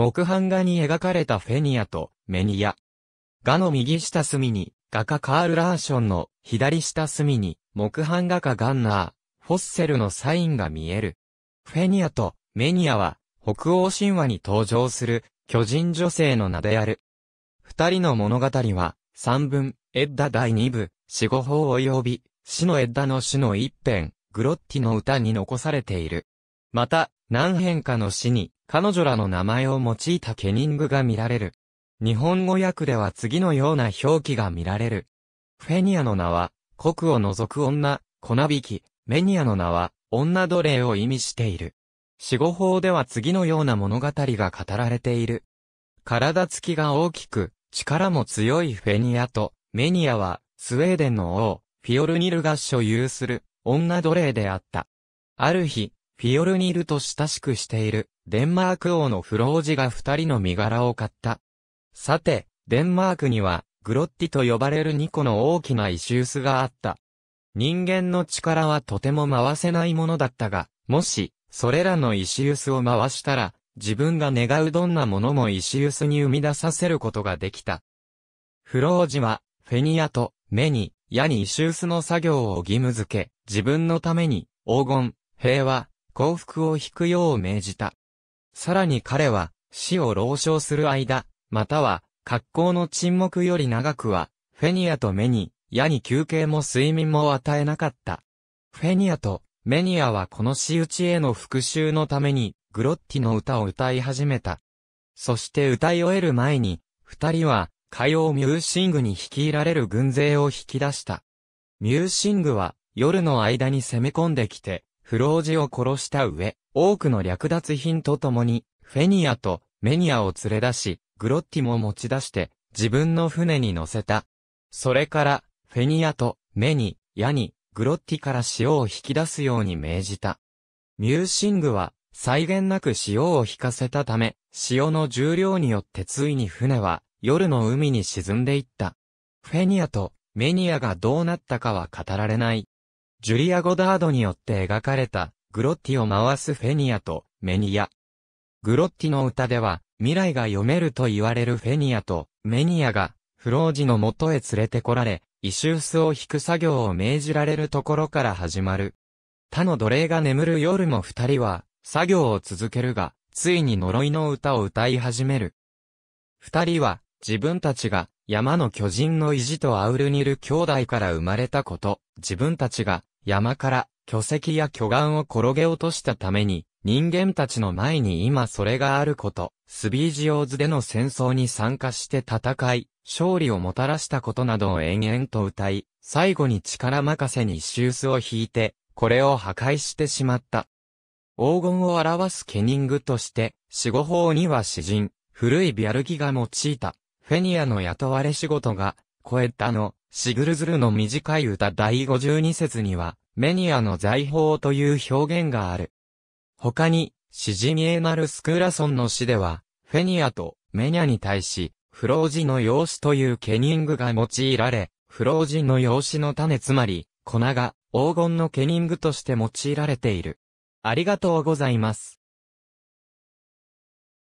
木版画に描かれたフェニアとメニア。画の右下隅に画家カール・ラーションの左下隅に木版画家ガンナー、フォッセルのサインが見える。フェニアとメニアは北欧神話に登場する巨人女性の名である。二人の物語は三文、エッダ第二部、四五法及び、死のエッダの死の一編、グロッティの歌に残されている。また、何編かの死に彼女らの名前を用いたケニングが見られる。日本語訳では次のような表記が見られる。フェニアの名は、国を除く女、粉引き、メニアの名は、女奴隷を意味している。死後法では次のような物語が語られている。体つきが大きく、力も強いフェニアと、メニアは、スウェーデンの王、フィオルニルが所有する、女奴隷であった。ある日、フィオルニルと親しくしている、デンマーク王のフロージが二人の身柄を買った。さて、デンマークには、グロッティと呼ばれる二個の大きな石臼があった。人間の力はとても回せないものだったが、もし、それらの石臼を回したら、自分が願うどんなものも石臼に生み出させることができた。フロージは、フェニアと、目に、矢に石臼の作業を義務付け、自分のために、黄金、平和、幸福を引くよう命じた。さらに彼は、死を老唱する間、または、格好の沈黙より長くは、フェニアとメニ、矢に休憩も睡眠も与えなかった。フェニアとメニアはこの仕打ちへの復讐のために、グロッティの歌を歌い始めた。そして歌い終える前に、二人は、火曜ミューシングに率いられる軍勢を引き出した。ミューシングは、夜の間に攻め込んできて、ロージを殺した上、多くの略奪品とともに、フェニアとメニアを連れ出し、グロッティも持ち出して、自分の船に乗せた。それから、フェニアとメニ、ヤに、グロッティから塩を引き出すように命じた。ミューシングは、際限なく塩を引かせたため、塩の重量によってついに船は、夜の海に沈んでいった。フェニアとメニアがどうなったかは語られない。ジュリア・ゴダードによって描かれた、グロッティを回すフェニアとメニア。グロッティの歌では、未来が読めると言われるフェニアとメニアが、フロージの元へ連れてこられ、イシュースを引く作業を命じられるところから始まる。他の奴隷が眠る夜も二人は、作業を続けるが、ついに呪いの歌を歌い始める。二人は、自分たちが、山の巨人の意地とアウルニル兄弟から生まれたこと、自分たちが、山から巨石や巨岩を転げ落としたために、人間たちの前に今それがあること、スビージオーズでの戦争に参加して戦い、勝利をもたらしたことなどを延々と歌い、最後に力任せにシュースを引いて、これを破壊してしまった。黄金を表すケニングとして、死後法には詩人、古いビアルギが用いた、フェニアの雇われ仕事が、超えたのシグルズルの短い歌第52節には、メニアの財宝という表現がある。他に、シジミエナルスクーラソンの詩では、フェニアとメニアに対し、フロージの養子というケニングが用いられ、フロージの養子の種つまり、粉が黄金のケニングとして用いられている。ありがとうございます。